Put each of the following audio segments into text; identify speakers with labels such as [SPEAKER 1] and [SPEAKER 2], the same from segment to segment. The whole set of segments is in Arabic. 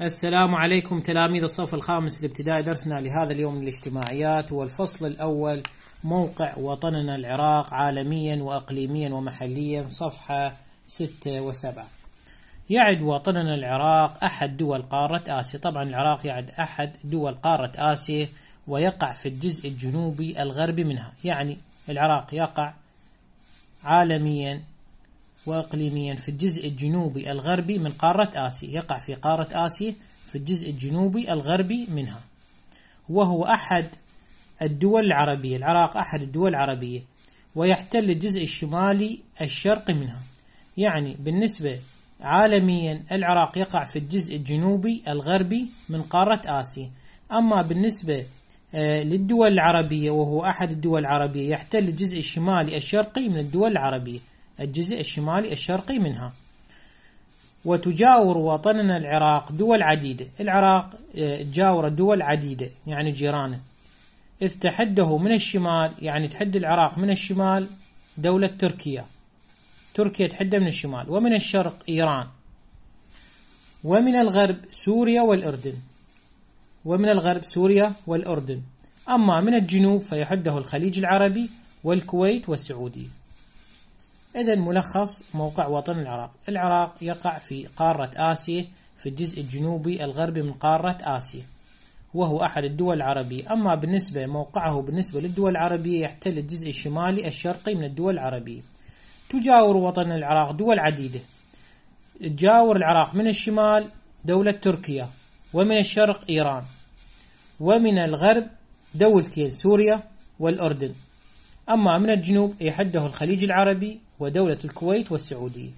[SPEAKER 1] السلام عليكم تلاميذ الصف الخامس لابتدائي درسنا لهذا اليوم الاجتماعيات والفصل الأول موقع وطننا العراق عالميا وأقليميا ومحليا صفحة 6 و7 يعد وطننا العراق أحد دول قارة آسيا طبعا العراق يعد أحد دول قارة آسيا ويقع في الجزء الجنوبي الغربي منها يعني العراق يقع عالميا وإقليميا في الجزء الجنوبي الغربي من قارة آسيا يقع في قارة آسيا في الجزء الجنوبي الغربي منها وهو أحد الدول العربية العراق أحد الدول العربية ويحتل الجزء الشمالي الشرقي منها يعني بالنسبة عالميا العراق يقع في الجزء الجنوبي الغربي من قارة آسيا أما بالنسبة آه، للدول العربية وهو أحد الدول العربية يحتل الجزء الشمالي الشرقي من الدول العربية الجزء الشمالي الشرقي منها وتجاور وطننا العراق دول عديدة العراق آه، تجاور دول عديدة يعني جيرانه إذ تحده من الشمال يعني تحد العراق من الشمال دولة تركيا تركيا تحده من الشمال ومن الشرق إيران ومن الغرب سوريا والأردن ومن الغرب سوريا والأردن أما من الجنوب فيحده الخليج العربي والكويت والسعودية إذا ملخص موقع وطن العراق العراق يقع في قارة آسيا في الجزء الجنوبي الغربي من قارة آسيا وهو أحد الدول العربية أما بالنسبة موقعه بالنسبة للدول العربية يحتل الجزء الشمالي الشرقي من الدول العربية تجاور وطن العراق دول عديدة تجاور العراق من الشمال دولة تركيا ومن الشرق إيران ومن الغرب دولتين سوريا والأردن أما من الجنوب يحده الخليج العربي ودولة الكويت والسعودية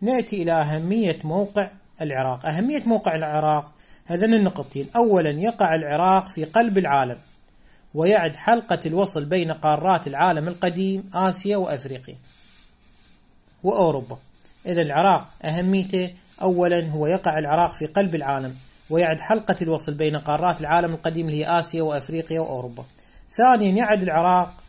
[SPEAKER 1] نأتي إلى أهمية موقع العراق أهمية موقع العراق هذان النقطتين أولا يقع العراق في قلب العالم ويعد حلقة الوصل بين قارات العالم القديم آسيا وأفريقيا وأوروبا إذا العراق أهميته أولا هو يقع العراق في قلب العالم ويعد حلقة الوصل بين قارات العالم القديم اللي هي آسيا وأفريقيا وأوروبا ثانيا يعد العراق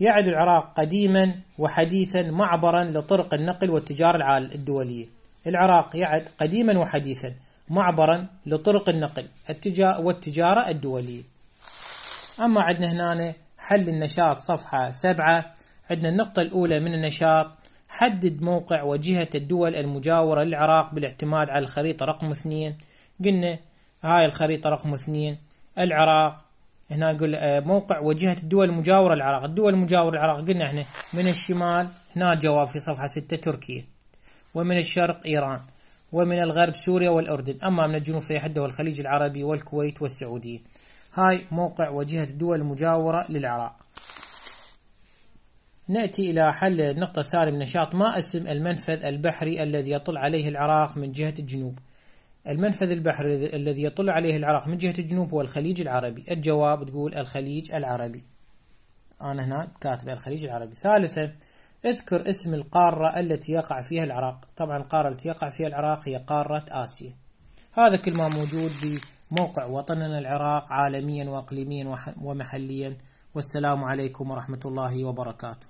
[SPEAKER 1] يعد العراق قديما وحديثا معبرا لطرق النقل والتجارة الدولية العراق يعد قديما وحديثا معبرا لطرق النقل والتجارة الدولية أما عندنا هنا حل النشاط صفحة سبعة عندنا النقطة الأولى من النشاط حدد موقع وجهة الدول المجاورة للعراق بالاعتماد على الخريطة رقم اثنين قلنا هاي الخريطة رقم اثنين العراق هنا يقول آه، موقع وجهة الدول المجاورة للعراق الدول المجاورة للعراق قلنا احنا من الشمال هنا الجواب في صفحة 6 تركيا ومن الشرق إيران ومن الغرب سوريا والأردن أما من الجنوب فيحده الخليج العربي والكويت والسعودية هاي موقع وجهة الدول المجاورة للعراق نأتي إلى حل النقطة الثانية من نشاط ما اسم المنفذ البحري الذي يطل عليه العراق من جهة الجنوب المنفذ البحري الذي يطل عليه العراق من جهة الجنوب هو الخليج العربي الجواب تقول الخليج العربي أنا هنا كاتب الخليج العربي ثالثا اذكر اسم القارة التي يقع فيها العراق طبعا القارة التي يقع فيها العراق هي قارة آسيا هذا كل ما موجود بموقع وطننا العراق عالميا وإقليميا ومحليا والسلام عليكم ورحمة الله وبركاته